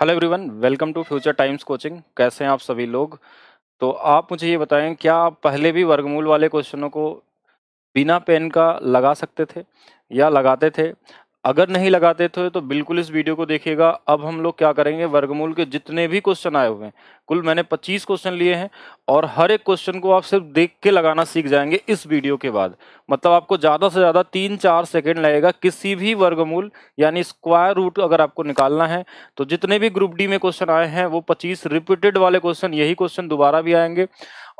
hello everyone welcome to Future Times coaching कैसे हैं आप सभी लोग तो आप मुझे ये बताएं क्या आप पहले भी वर्गमूल वाले क्वेश्चनों को बिना पेन का लगा सकते थे या लगाते थे अगर नहीं लगाते थे तो बिल्कुल इस वीडियो को देखिएगा अब हम लोग क्या करेंगे वर्गमूल के जितने भी क्वेश्चन आए हुए हैं कुल मैंने 25 क्वेश्चन लिए हैं और हर एक क्वेश्चन को आप सिर्फ देख के लगाना सीख जाएंगे इस वीडियो के बाद मतलब आपको ज़्यादा से ज़्यादा तीन चार सेकेंड लगेगा किसी भी वर्गमूल यानी स्क्वायर रूट अगर आपको निकालना है तो जितने भी ग्रुप डी में क्वेश्चन आए हैं वो पच्चीस रिपीटेड वाले क्वेश्चन यही क्वेश्चन दोबारा भी आएंगे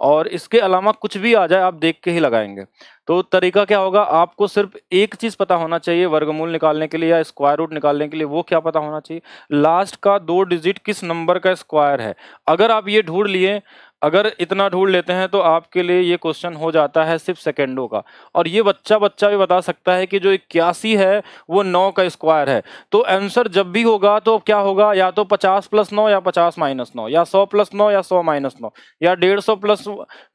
और इसके अलावा कुछ भी आ जाए आप देख के ही लगाएंगे तो तरीका क्या होगा आपको सिर्फ एक चीज़ पता होना चाहिए वर्गमूल निकालने के लिए या स्क्वायर रूट निकालने के लिए वो क्या पता होना चाहिए लास्ट का दो डिजिट किस नंबर का स्क्वायर है अगर अगर आप ये ढूंढ लिए अगर इतना ढूंढ लेते हैं तो आपके लिए ये क्वेश्चन हो जाता है सिर्फ सेकेंडों का और ये बच्चा बच्चा भी बता सकता है कि जो इक्यासी है वो नौ का स्क्वायर है तो आंसर जब भी होगा तो क्या होगा या तो पचास प्लस नौ या पचास माइनस नौ या सौ प्लस नौ या सौ माइनस नौ या डेढ़ सौ प्लस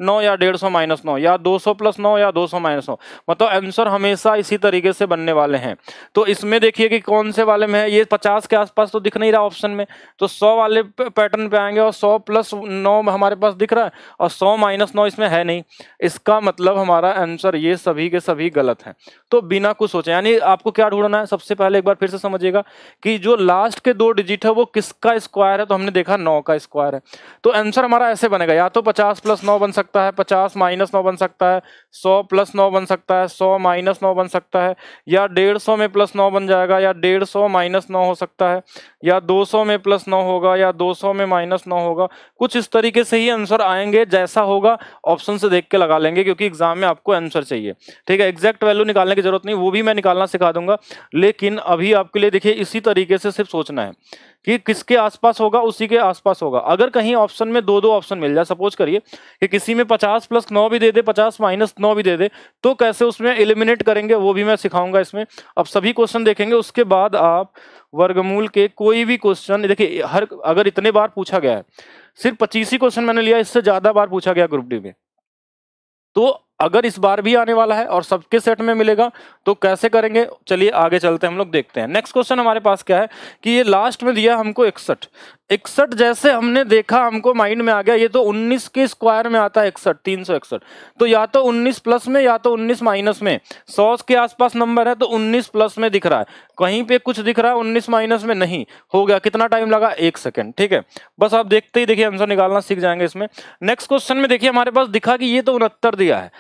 नौ या डेढ़ सौ माइनस नौ या दो सौ प्लस नौ या दो सौ माइनस नौ मतलब आंसर हमेशा इसी तरीके से बनने वाले हैं तो इसमें देखिए कि कौन से वाले में है ये पचास के आसपास तो दिख नहीं रहा ऑप्शन में तो सौ वाले पैटर्न पर आएंगे और सौ प्लस नौ हमारे पास दिख रहा है और सौ माइनस नौ इसमें है नहीं इसका मतलब हमारा आंसर ये सभी के सभी गलत हैं तो बिना कुछ सोचे यानी आपको क्या ढूंढना है सबसे पहले एक बार फिर से समझिएगा कि जो लास्ट के दो डिजिट है वो किसका स्क्वायर है तो हमने देखा नौ का स्क्वायर है तो आंसर हमारा ऐसे बनेगा या तो पचास प्लस नौ बन सकता है पचास माइनस नौ बन सकता है सौ प्लस नौ बन सकता है सौ माइनस नौ बन सकता है या डेढ़ सौ में प्लस नौ बन जाएगा या डेढ़ सौ माइनस नौ हो सकता है या 200 में प्लस नौ होगा या 200 में माइनस नौ होगा कुछ इस तरीके से ही आंसर आएंगे जैसा होगा ऑप्शन से देख के लगा लेंगे क्योंकि एग्जाम में आपको आंसर चाहिए ठीक है एग्जैक्ट वैल्यू निकालने की जरूरत नहीं वो भी मैं निकालना सिखा दूंगा लेकिन अभी आपके लिए देखिए इसी तरीके से सिर्फ सोचना है कि किसके आसपास होगा उसी के आसपास होगा अगर कहीं ऑप्शन में दो दो ऑप्शन मिल जाए सपोज करिए कि किसी में पचास प्लस नौ भी दे दे पचास माइनस नौ भी दे दे तो कैसे उसमें एलिमिनेट करेंगे वो भी मैं सिखाऊंगा इसमें अब सभी क्वेश्चन देखेंगे उसके बाद आप वर्गमूल के कोई भी क्वेश्चन देखिए हर अगर इतने बार पूछा गया है सिर्फ पच्चीस ही क्वेश्चन मैंने लिया इससे ज्यादा बार पूछा गया ग्रुप डी में तो अगर इस बार भी आने वाला है और सबके सेट में मिलेगा तो कैसे करेंगे चलिए आगे चलते हैं हम लोग देखते हैं नेक्स्ट क्वेश्चन हमारे पास क्या है कि ये लास्ट में दिया हमको इकसठ इकसठ जैसे हमने देखा हमको माइंड में आ गया ये तो 19 के स्क्वायर में आता है इकसठ तीन सौ इकसठ तो या तो 19 प्लस में या तो 19 माइनस में सौ के आसपास नंबर है तो 19 प्लस में दिख रहा है कहीं पे कुछ दिख रहा है 19 माइनस में नहीं हो गया कितना टाइम लगा एक सेकेंड ठीक है बस आप देखते ही देखिए आंसर निकालना सीख जाएंगे इसमें नेक्स्ट क्वेश्चन में देखिए हमारे पास दिखा कि ये तो उनहत्तर दिया है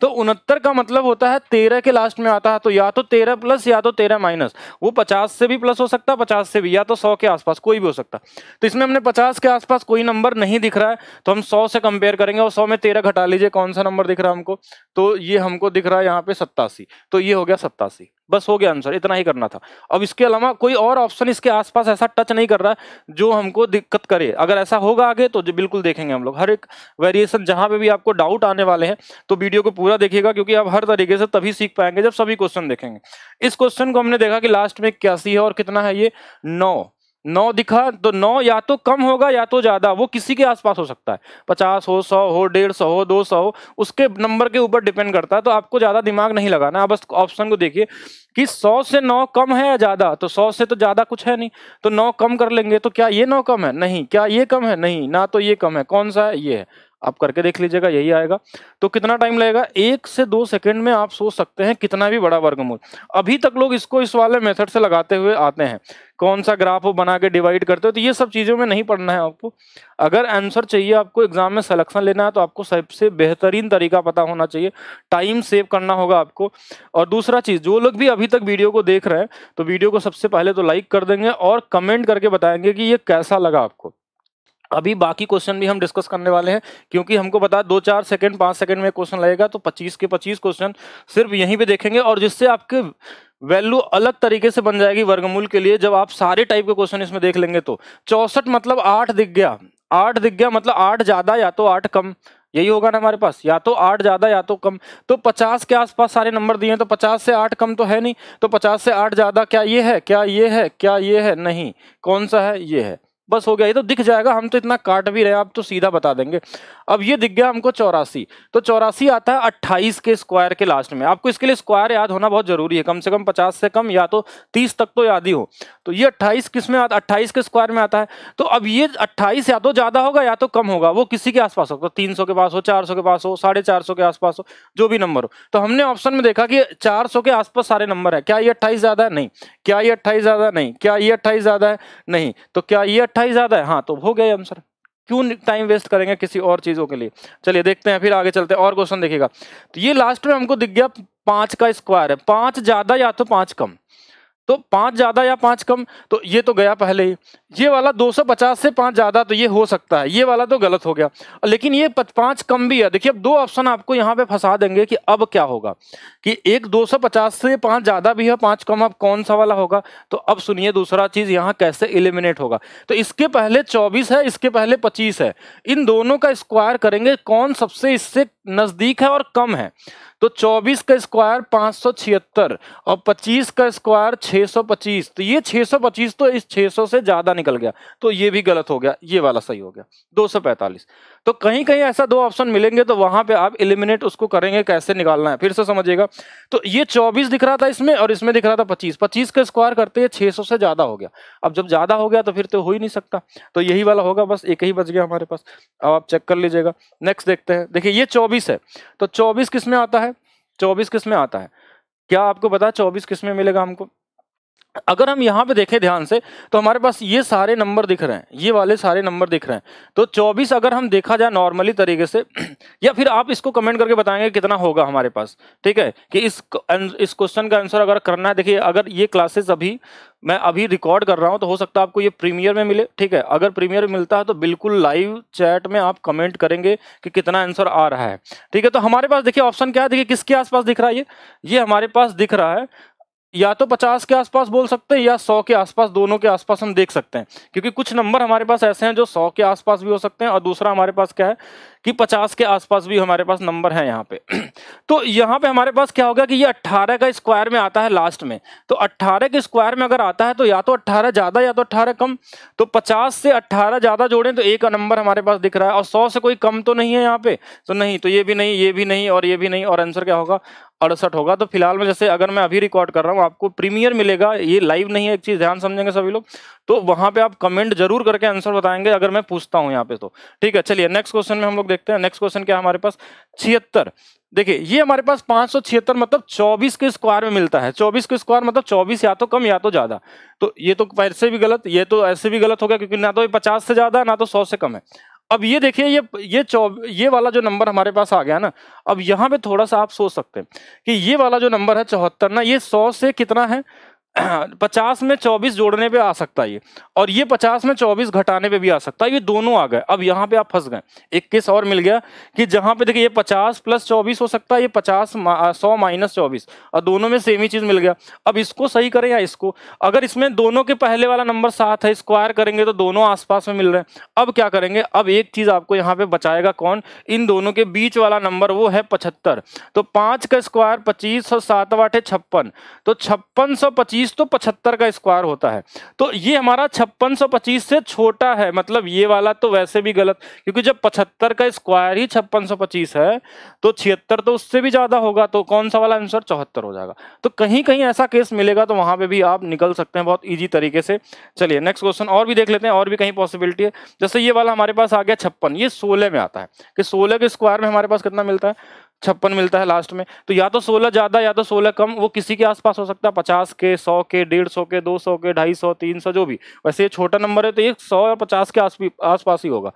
तो उनहत्तर का मतलब होता है तेरह के लास्ट में आता है तो या तो तेरह प्लस या तो तेरह माइनस वो पचास से भी प्लस हो सकता है पचास से भी या तो सौ के आसपास कोई भी हो सकता तो इसमें हमने पचास के आसपास कोई नंबर नहीं दिख रहा है तो हम सौ से कंपेयर करेंगे और सौ में तेरह घटा लीजिए कौन सा नंबर दिख रहा है हमको तो ये हमको दिख रहा है यहाँ पे सत्तासी तो ये हो गया सत्तासी बस हो गया आंसर इतना ही करना था अब इसके अलावा कोई और ऑप्शन इसके आसपास ऐसा टच नहीं कर रहा है जो हमको दिक्कत करे अगर ऐसा होगा आगे तो बिल्कुल देखेंगे हम लोग हर एक वेरिएशन जहां पे भी आपको डाउट आने वाले हैं तो वीडियो को पूरा पूरा देखिएगा क्योंकि आप हर तरीके से तभी सीख पाएंगे जब सभी क्वेश्चन देखेंगे इस क्वेश्चन को हमने देखा कि लास्ट में इक्यासी है और कितना है ये नौ नौ दिखा तो नौ या तो कम होगा या तो ज़्यादा वो किसी के आसपास हो सकता है पचास हो सौ हो डेढ़ सौ हो दो सौ हो उसके नंबर के ऊपर डिपेंड करता है तो आपको ज़्यादा दिमाग नहीं लगाना आप बस ऑप्शन को देखिए कि सौ से नौ कम है या ज़्यादा तो सौ से तो ज़्यादा कुछ है नहीं तो नौ कम कर लेंगे तो क्या ये नौ कम है नहीं क्या ये कम है नहीं ना तो ये कम है कौन सा है ये है आप करके देख लीजिएगा यही आएगा तो कितना टाइम लगेगा एक से दो सेकेंड में आप सोच सकते हैं कितना भी बड़ा वर्गमूल अभी तक लोग इसको इस वाले मेथड से लगाते हुए आते हैं कौन सा ग्राफ बना के डिवाइड करते हो तो ये सब चीज़ों में नहीं पढ़ना है आपको अगर आंसर चाहिए आपको एग्जाम में सिलेक्शन लेना है तो आपको सबसे बेहतरीन तरीका पता होना चाहिए टाइम सेव करना होगा आपको और दूसरा चीज़ जो लोग भी अभी तक वीडियो को देख रहे हैं तो वीडियो को सबसे पहले तो लाइक कर देंगे और कमेंट करके बताएंगे कि ये कैसा लगा आपको अभी बाकी क्वेश्चन भी हम डिस्कस करने वाले हैं क्योंकि हमको पता दो चार सेकंड पाँच सेकंड में क्वेश्चन लगेगा तो 25 के 25 क्वेश्चन सिर्फ यहीं पे देखेंगे और जिससे आपके वैल्यू अलग तरीके से बन जाएगी वर्गमूल के लिए जब आप सारे टाइप के क्वेश्चन इसमें देख लेंगे तो चौसठ मतलब आठ दिख गया आठ दिख गया मतलब आठ ज़्यादा या तो आठ कम यही होगा ना हमारे पास या तो आठ ज़्यादा या तो कम तो पचास के आसपास सारे नंबर दिए हैं तो पचास से आठ कम तो है नहीं तो पचास से आठ ज़्यादा क्या ये है क्या ये है क्या ये है नहीं कौन सा है ये है बस हो गया ये तो दिख जाएगा हम तो इतना काट भी रहे आप तो सीधा बता देंगे अब ये दिख गया हमको चौरासी तो चौरासी आता है अट्ठाईस के स्क्वायर के लास्ट में आपको इसके लिए स्क्वायर याद होना बहुत जरूरी है कम से कम पचास से कम या तो तीस तक तो याद ही हो तो ये अट्ठाईस किस में आता अट्ठाईस के स्क्वायर में आता है तो अब ये अट्ठाईस या तो ज्यादा होगा या तो कम होगा वो किसी के आसपास होगा तीन सौ के पास हो चार सौ के पास हो साढ़े चार सौ के आसपास हो जो भी नंबर हो तो हमने ऑप्शन में देखा कि चार सौ के आसपास सारे नंबर है क्या ये अट्ठाईस ज्यादा है नहीं क्या ये अट्ठाईस ज्यादा नहीं क्या ये अट्ठाईस ज्यादा है नहीं तो क्या ये अट्ठाईस ज्यादा है हाँ तो हो गया आंसर क्यों टाइम वेस्ट करेंगे किसी और चीज़ों के लिए चलिए देखते हैं फिर आगे चलते हैं और क्वेश्चन देखिएगा तो ये लास्ट में हमको दिख गया पांच का स्क्वायर है पांच ज़्यादा या तो पांच कम तो पांच ज्यादा या पांच कम तो ये तो गया पहले ही ये वाला 250 से पांच ज्यादा तो ये हो सकता है ये वाला तो गलत हो गया लेकिन ये पांच कम भी है देखिए अब दो ऑप्शन आपको यहाँ पे फंसा देंगे कि अब क्या होगा कि एक 250 से पांच ज्यादा भी है पांच कम अब कौन सा वाला होगा तो अब सुनिए दूसरा चीज यहाँ कैसे इलिमिनेट होगा तो इसके पहले चौबीस है इसके पहले पच्चीस है इन दोनों का स्क्वायर करेंगे कौन सबसे इससे नजदीक है और कम है तो चौबीस का स्क्वायर पांच और पच्चीस का स्क्वायर 625 तो ये 625 तो इस 600 से ज्यादा निकल गया तो ये भी गलत हो गया ये वाला सही हो गया 245 तो कहीं कहीं ऐसा दो ऑप्शन मिलेंगे तो वहां पे आप इलिमिनेट उसको करेंगे कैसे निकालना है फिर से समझिएगा तो ये 24 दिख रहा था इसमें और इसमें दिख रहा था 25 25 का स्क्वायर करते हैं सौ से ज्यादा हो गया अब जब ज्यादा हो गया तो फिर तो हो ही नहीं सकता तो यही वाला होगा बस एक ही बच गया हमारे पास अब आप चेक कर लीजिएगा नेक्स्ट देखते हैं देखिए ये चौबीस है तो चौबीस किसमें आता है चौबीस किसमें आता है क्या आपको पता है चौबीस किस में मिलेगा हमको अगर हम यहाँ पे देखें ध्यान से तो हमारे पास ये सारे नंबर दिख रहे हैं ये वाले सारे नंबर दिख रहे हैं तो 24 अगर हम देखा जाए नॉर्मली तरीके से या फिर आप इसको कमेंट करके बताएंगे कितना होगा हमारे पास ठीक है कि इस इस क्वेश्चन का आंसर अगर करना है देखिए अगर ये क्लासेस अभी मैं अभी रिकॉर्ड कर रहा हूँ तो हो सकता है आपको ये प्रीमियर में मिले ठीक है अगर प्रीमियर मिलता है तो बिल्कुल लाइव चैट में आप कमेंट करेंगे कि कितना आंसर आ रहा है ठीक है तो हमारे पास देखिए ऑप्शन क्या है देखिए किसके आसपास दिख रहा है ये ये हमारे पास दिख रहा है या तो 50 के आसपास बोल सकते हैं या 100 के आसपास दोनों के आसपास हम देख सकते हैं क्योंकि कुछ नंबर हमारे पास ऐसे हैं जो 100 के आसपास भी हो सकते हैं और दूसरा हमारे पास क्या है कि 50 के आसपास भी हमारे पास नंबर है यहाँ पे तो यहाँ पे हमारे पास क्या होगा कि ये 18 का स्क्वायर में आता है लास्ट में तो 18 के स्क्वायर में अगर आता है तो या तो 18 ज़्यादा या तो 18 कम तो 50 से 18 ज़्यादा जोड़े तो एक नंबर हमारे पास दिख रहा है और सौ से कोई कम तो नहीं है यहाँ पे तो नहीं तो ये भी नहीं ये भी नहीं और ये भी नहीं और आंसर क्या होगा अड़सठ होगा तो फिलहाल में जैसे अगर मैं अभी रिकॉर्ड कर रहा हूँ आपको प्रीमियर मिलेगा ये लाइव नहीं है एक चीज़ ध्यान समझेंगे सभी लोग तो वहाँ पे आप कमेंट जरूर करके आंसर बताएंगे अगर मैं पूछता हूँ यहाँ पे तो ठीक है चलिए नेक्स्ट क्वेश्चन में हम लोग देखते हैं नेक्स्ट क्वेश्चन क्या हमारे पास छिहत्तर देखिए ये हमारे पास पांच मतलब चौबीस के स्क्वायर में मिलता है चौबीस के स्क्वायर मतलब चौबीस या तो कम या तो ज्यादा तो ये तो ऐसे भी गलत ये तो ऐसे भी गलत हो गया क्योंकि ना तो ये पचास से ज्यादा ना तो सौ से कम है अब ये देखिए ये ये ये वाला जो नंबर हमारे पास आ गया ना अब यहाँ पे थोड़ा सा आप सोच सकते हैं कि ये वाला जो नंबर है चौहत्तर ना ये सौ से कितना है पचास में चौबीस जोड़ने पे आ सकता है ये और ये पचास में चौबीस घटाने पे भी आ सकता है ये दोनों आ गए अब यहाँ पे आप फंस गए इक्कीस और मिल गया कि जहाँ पे देखिए ये पचास प्लस चौबीस हो सकता है ये पचास सौ माइनस चौबीस और दोनों में सेम ही चीज़ मिल गया अब इसको सही करें या इसको अगर इसमें दोनों के पहले वाला नंबर सात है स्क्वायर करेंगे तो दोनों आसपास में मिल रहे हैं अब क्या करेंगे अब एक चीज़ आपको यहाँ पे बचाएगा कौन इन दोनों के बीच वाला नंबर वो है पचहत्तर तो पाँच का स्क्वायर पच्चीस सौ सात है छप्पन तो छप्पन सौ पच्चीस पच्चीस तो पचहत्तर का स्क्वायर होता है तो ये हमारा छप्पन सौ पच्चीस से छोटा है मतलब ये वाला तो वैसे भी गलत क्योंकि जब पचहत्तर का स्क्वायर ही छप्पन सौ पच्चीस है तो छिहत्तर तो उससे भी ज़्यादा होगा तो कौन सा वाला आंसर चौहत्तर हो जाएगा तो कहीं कहीं ऐसा केस मिलेगा तो वहां पर भी आप निकल सकते हैं बहुत ईजी तरीके से चलिए नेक्स्ट क्वेश्चन और भी देख लेते हैं और भी कहीं पॉसिबिलिटी है जैसे ये वाला हमारे पास आ गया छप्पन ये सोलह में आता है कि सोलह के स्क्वायर में हमारे पास कितना मिलता है छप्पन मिलता है लास्ट में तो या तो सोलह ज़्यादा या तो सोलह कम वो किसी के आसपास हो सकता है पचास के सौ के डेढ़ सौ के दो सौ के ढाई सौ तीन सौ जो भी वैसे ये छोटा नंबर है तो ये सौ या पचास के आस आसपास ही होगा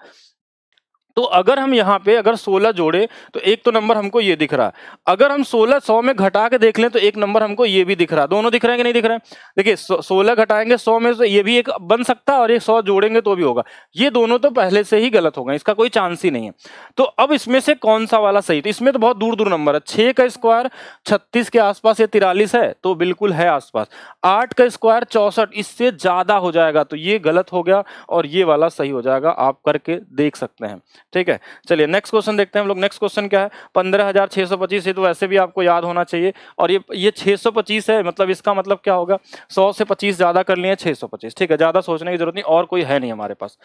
तो अगर हम यहाँ पे अगर 16 जोड़े तो एक तो नंबर हमको ये दिख रहा है अगर हम 16 सौ में घटा के देख लें तो एक नंबर हमको ये भी दिख रहा है दोनों दिख रहे हैं कि नहीं दिख रहे हैं देखिए 16 घटाएंगे 100 में तो ये भी एक बन सकता है और एक 100 जोड़ेंगे तो भी होगा ये दोनों तो पहले से ही गलत होगा इसका कोई चांस ही नहीं है तो अब इसमें से कौन सा वाला सही तो इसमें तो बहुत दूर दूर नंबर है छः का स्क्वायर छत्तीस के आसपास या तिरालीस है तो बिल्कुल है आसपास आठ का स्क्वायर चौसठ इससे ज़्यादा हो जाएगा तो ये गलत हो गया और ये वाला सही हो जाएगा आप करके देख सकते हैं ठीक है चलिए नेक्स्ट क्वेश्चन देखते हैं हम लोग नेक्स्ट क्वेश्चन क्या है पंद्रह हजार छह सौ पच्चीस है तो वैसे भी आपको याद होना चाहिए और ये ये छह सौ पच्चीस है मतलब इसका मतलब क्या होगा सौ से पच्चीस ज़्यादा कर लिए छह सौ पच्चीस ठीक है ज़्यादा सोचने की जरूरत नहीं और कोई है नहीं हमारे पास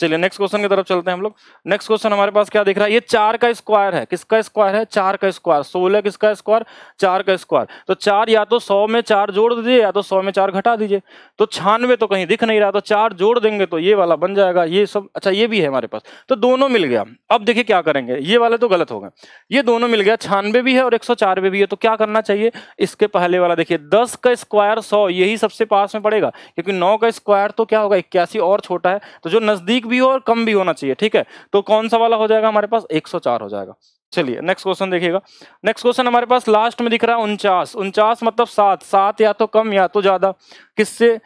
चलिए नेक्स्ट क्वेश्चन की तरफ चलते हैं हम लोग नेक्स्ट क्वेश्चन हमारे पास क्या दिख रहा है ये चार का स्क्वायर है किसका स्क्वायर है चार का स्क्वायर सोलह किसका स्क्वायर चार का स्क्वायर तो चार या तो सौ में चार जोड़ दीजिए या तो सौ में चार घटा दीजिए तो छानवे तो कहीं दिख नहीं रहा तो चार जोड़ देंगे तो ये वाला बन जाएगा ये सब अच्छा ये भी है हमारे पास तो दोनों मिल गया अब देखिए क्या करेंगे ये वाले तो गलत हो गए ये दोनों मिल गया छानवे भी है और एक भी है तो क्या करना चाहिए इसके पहले वाला देखिए दस का स्क्वायर सौ यही सबसे पास में पड़ेगा क्योंकि नौ का स्क्वायर तो क्या होगा इक्यासी और छोटा है तो जो नजदीक भी हो और कम भी होना चाहिए ठीक है तो कौन सा वाला हो जाएगा हमारे पास 104 हो जाएगा चलिए नेक्स्ट क्वेश्चन देखिएगा नेक्स्ट क्वेश्चन हमारे पास लास्ट में दिख रहा है उनचास उनचास मतलब सात सात या तो कम या तो ज्यादा किससे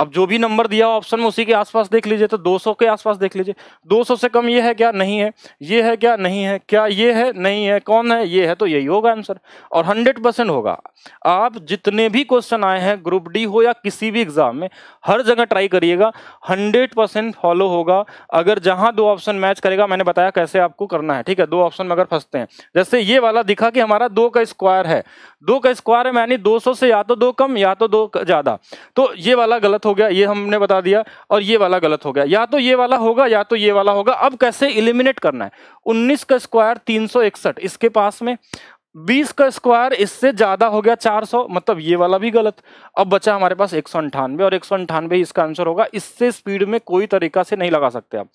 अब जो भी नंबर दिया हो ऑप्शन में उसी के आसपास देख लीजिए तो 200 के आसपास देख लीजिए 200 से कम ये है क्या नहीं है ये है क्या नहीं है क्या ये है नहीं है कौन है ये है तो यही होगा आंसर और 100 परसेंट होगा आप जितने भी क्वेश्चन आए हैं ग्रुप डी हो या किसी भी एग्जाम में हर जगह ट्राई करिएगा हंड्रेड परसेंट फॉलो होगा अगर जहां दो ऑप्शन मैच करेगा मैंने बताया कैसे आपको करना है ठीक है दो ऑप्शन में अगर फंसते हैं जैसे ये वाला दिखा कि हमारा दो का स्क्वायर है दो का स्क्वायर है यानी 200 से या तो दो कम या तो दो ज़्यादा तो ये वाला गलत हो गया ये हमने बता दिया और ये वाला गलत हो गया या तो ये वाला होगा या तो ये वाला होगा अब कैसे इलिमिनेट करना है उन्नीस का स्क्वायर तीन इसके पास में बीस का स्क्वायर इससे ज़्यादा हो गया चार सौ मतलब ये वाला भी गलत अब बचा हमारे पास एक सौ अंठानवे और एक सौ अंठानवे इसका आंसर होगा इससे स्पीड में कोई तरीका से नहीं लगा सकते आप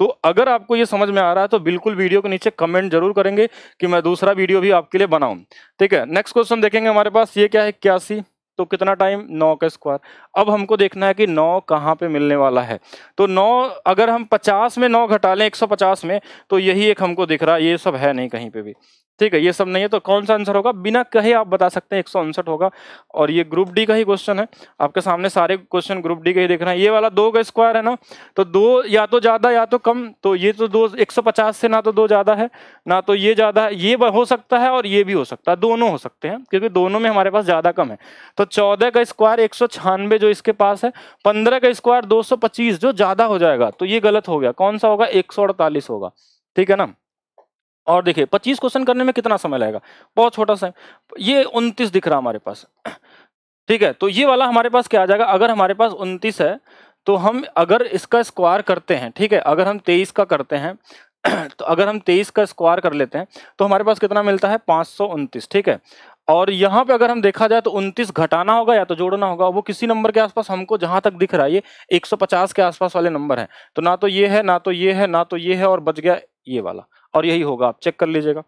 तो अगर आपको ये समझ में आ रहा है तो बिल्कुल वीडियो के नीचे कमेंट जरूर करेंगे कि मैं दूसरा वीडियो भी आपके लिए बनाऊं ठीक है नेक्स्ट क्वेश्चन देखेंगे हमारे पास ये क्या है इक्यासी तो कितना टाइम नौ का स्क्वायर अब हमको देखना है कि नौ कहाँ पे मिलने वाला है तो नौ अगर हम पचास में नौ घटा लें एक सौ पचास में तो यही एक हमको दिख रहा है ये सब है नहीं कहीं पे भी ठीक है ये सब नहीं है तो कौन सा आंसर होगा बिना कहे आप बता सकते हैं एक सौ उनसठ होगा और ये ग्रुप डी का ही क्वेश्चन है आपके सामने सारे क्वेश्चन ग्रुप डी का ही देख रहे हैं ये वाला दो का स्क्वायर है ना तो दो या तो ज़्यादा या तो कम तो ये तो दो एक सौ पचास से ना तो दो ज़्यादा है ना तो ये ज़्यादा है ये हो सकता है और ये भी हो सकता है दोनों हो सकते हैं क्योंकि दोनों में हमारे पास ज़्यादा कम है तो चौदह का स्क्वायर एक जो इसके पास है पंद्रह का स्क्वायर 225 जो ज्यादा हो जाएगा तो ये गलत हो गया कौन सा होगा एक होगा ठीक है ना और देखिए 25 क्वेश्चन करने में कितना समय लगेगा बहुत छोटा सा ये 29 दिख रहा हमारे पास ठीक है तो ये वाला हमारे पास क्या आ जाएगा अगर हमारे पास उनतीस है तो हम अगर इसका स्क्वायर करते हैं ठीक है अगर हम तेईस का करते हैं तो अगर हम 23 का स्क्वायर कर लेते हैं तो हमारे पास कितना मिलता है पाँच ठीक है और यहाँ पे अगर हम देखा जाए तो 29 घटाना होगा या तो जोड़ना होगा वो किसी नंबर के आसपास हमको जहां तक दिख रहा है ये 150 के आसपास वाले नंबर है तो ना तो ये है ना तो ये है ना तो ये है और बच गया ये वाला और यही होगा आप चेक कर लीजिएगा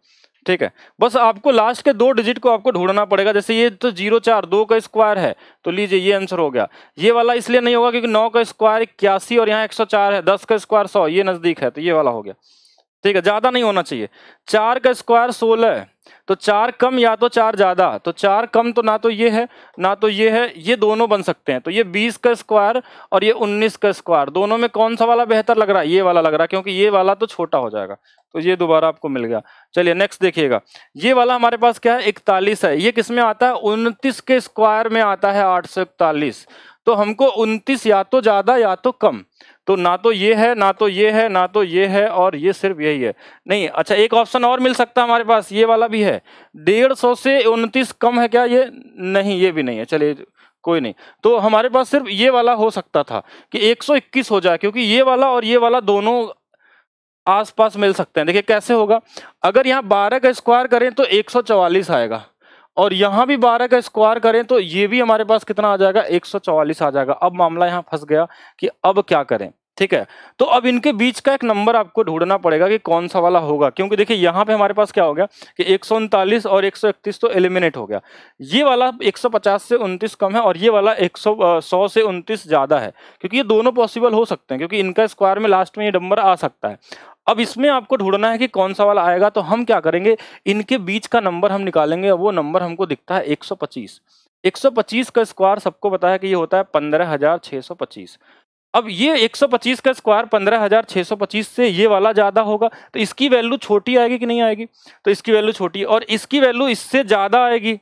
ठीक है बस आपको लास्ट के दो डिजिट को आपको ढूंढना पड़ेगा जैसे ये तो जीरो चार दो का स्क्वायर है तो लीजिए ये आंसर हो गया ये वाला इसलिए नहीं होगा क्योंकि नौ का स्क्वायर इक्यासी और यहाँ एक सौ चार है दस का स्क्वायर सौ ये नज़दीक है तो ये वाला हो गया ठीक है ज्यादा नहीं होना चाहिए चार का स्क्वायर सोलह है तो चार कम या तो चार ज्यादा तो चार कम तो ना तो ये है ना तो ये है ये दोनों बन सकते हैं तो ये बीस का स्क्वायर और ये उन्नीस का स्क्वायर दोनों में कौन सा वाला बेहतर लग रहा है ये वाला लग रहा है क्योंकि ये वाला तो छोटा हो जाएगा तो ये दोबारा आपको मिल गया चलिए नेक्स्ट देखिएगा ये वाला हमारे पास क्या है इकतालीस है ये किस में आता है उनतीस के स्क्वायर में आता है आठ सौ इकतालीस तो हमको उनतीस या तो ज़्यादा या तो कम तो ना तो ये है ना तो ये है ना तो ये है और ये सिर्फ यही है नहीं अच्छा एक ऑप्शन और मिल सकता है हमारे पास ये वाला भी है डेढ़ सौ से उनतीस कम है क्या ये नहीं ये भी नहीं है चलिए कोई नहीं तो हमारे पास सिर्फ ये वाला हो सकता था कि 121 हो जाए क्योंकि ये वाला और ये वाला दोनों आसपास मिल सकते हैं देखिए कैसे होगा अगर यहाँ 12 का स्क्वायर करें तो 144 आएगा और यहाँ भी बारह का स्क्वायर करें तो ये भी हमारे पास कितना आ जाएगा एक आ जाएगा अब मामला यहाँ फंस गया कि अब क्या करें ठीक है तो अब इनके बीच का एक नंबर आपको ढूंढना पड़ेगा कि कौन सा वाला होगा क्योंकि देखिए यहाँ पे हमारे पास क्या हो गया कि एक और एक तो एलिमिनेट हो गया ये वाला 150 से 29 कम है और ये वाला 100 सौ से 29 ज़्यादा है क्योंकि ये दोनों पॉसिबल हो सकते हैं क्योंकि इनका स्क्वायर में लास्ट में ये नंबर आ सकता है अब इसमें आपको ढूंढना है कि कौन सा वाला आएगा तो हम क्या करेंगे इनके बीच का नंबर हम निकालेंगे वो नंबर हमको दिखता है 125 125 का स्क्वायर सबको बताया कि ये होता है 15625 अब ये 125 का स्क्वायर 15625 से ये वाला ज़्यादा होगा तो इसकी वैल्यू छोटी आएगी कि नहीं आएगी तो इसकी वैल्यू छोटी और इसकी वैल्यू इससे ज़्यादा आएगी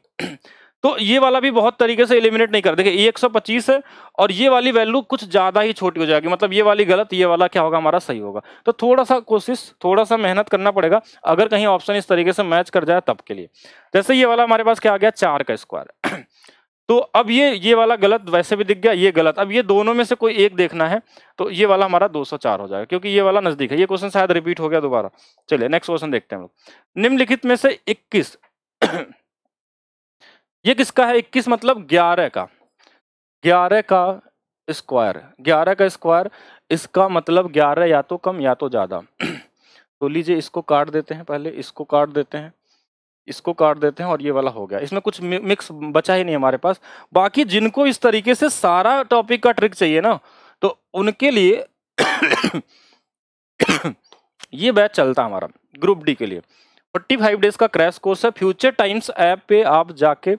तो ये वाला भी बहुत तरीके से एलिमिनेट नहीं कर देखिए ये पच्चीस है और ये वाली वैल्यू कुछ ज़्यादा ही छोटी हो जाएगी मतलब ये वाली गलत ये वाला क्या होगा हमारा सही होगा तो थोड़ा सा कोशिश थोड़ा सा मेहनत करना पड़ेगा अगर कहीं ऑप्शन इस तरीके से मैच कर जाए तब के लिए जैसे ये वाला हमारे पास क्या आ गया चार का स्क्वायर तो अब ये ये वाला गलत वैसे भी दिख गया ये गलत अब ये दोनों में से कोई एक देखना है तो ये वाला हमारा 204 हो जाएगा क्योंकि ये वाला नजदीक है ये क्वेश्चन शायद रिपीट हो गया दोबारा चलिए नेक्स्ट क्वेश्चन देखते हैं हम लोग निम्नलिखित में से 21 ये किसका है इक्कीस मतलब ग्यारह का ग्यारह का स्क्वायर ग्यारह का स्क्वायर इसका मतलब ग्यारह या तो कम या तो ज़्यादा तो लीजिए इसको काट देते हैं पहले इसको काट देते हैं इसको काट देते हैं और ये वाला हो गया इसमें कुछ मिक्स बचा ही नहीं हमारे पास बाकी जिनको इस तरीके से सारा टॉपिक का ट्रिक चाहिए ना तो उनके लिए ये बैच चलता हमारा ग्रुप डी के लिए फोर्टी फाइव डेज का क्रैश कोर्स है फ्यूचर टाइम्स ऐप पे आप जाके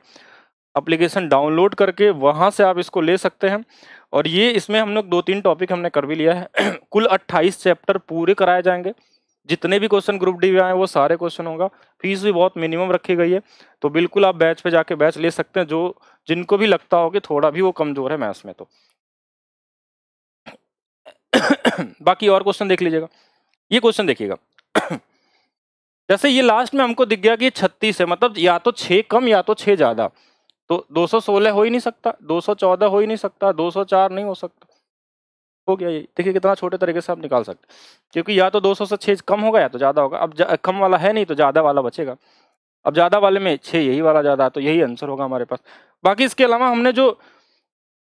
अप्लीकेशन डाउनलोड करके वहाँ से आप इसको ले सकते हैं और ये इसमें हम लोग दो तीन टॉपिक हमने कर भी लिया है कुल 28 चैप्टर पूरे कराए जाएंगे जितने भी क्वेश्चन ग्रुप डी में आए वो सारे क्वेश्चन होगा फीस भी बहुत मिनिमम रखी गई है तो बिल्कुल आप बैच पे जाके बैच ले सकते हैं जो जिनको भी लगता हो कि थोड़ा भी वो कमज़ोर है मैथ्स में तो बाकी और क्वेश्चन देख लीजिएगा ये क्वेश्चन देखिएगा जैसे ये लास्ट में हमको दिख गया कि छत्तीस है मतलब या तो छः कम या तो छः ज़्यादा तो 216 हो ही नहीं सकता 214 हो ही नहीं सकता 204 नहीं हो सकता हो गया ये देखिए कितना छोटे तरीके से आप निकाल सकते क्योंकि या तो 200 से छः कम होगा या तो ज़्यादा होगा अब कम वाला है नहीं तो ज़्यादा वाला बचेगा अब ज़्यादा वाले में छः यही वाला ज़्यादा तो यही आंसर होगा हमारे पास बाकी इसके अलावा हमने जो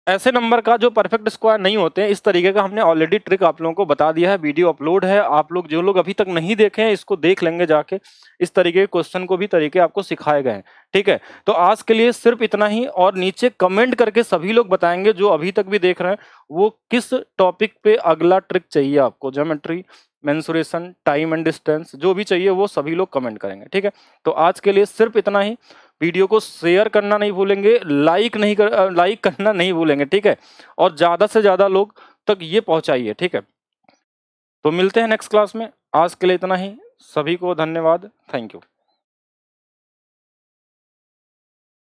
ऐसे नंबर का जो परफेक्ट स्क्वायर नहीं होते हैं इस तरीके का हमने ऑलरेडी ट्रिक आप लोगों को बता दिया है वीडियो अपलोड है आप लोग जो लोग अभी तक नहीं देखे हैं इसको देख लेंगे जाके इस तरीके के क्वेश्चन को भी तरीके आपको सिखाए गए हैं ठीक है तो आज के लिए सिर्फ इतना ही और नीचे कमेंट करके सभी लोग बताएंगे जो अभी तक भी देख रहे हैं वो किस टॉपिक पे अगला ट्रिक चाहिए आपको geometry mensuration time and distance जो भी चाहिए वो सभी लोग कमेंट करेंगे ठीक है तो आज के लिए सिर्फ इतना ही वीडियो को शेयर करना नहीं भूलेंगे लाइक नहीं कर लाइक करना नहीं भूलेंगे ठीक है और ज़्यादा से ज़्यादा लोग तक ये पहुँचाइए ठीक है तो मिलते हैं नेक्स्ट क्लास में आज के लिए इतना ही सभी को धन्यवाद थैंक यू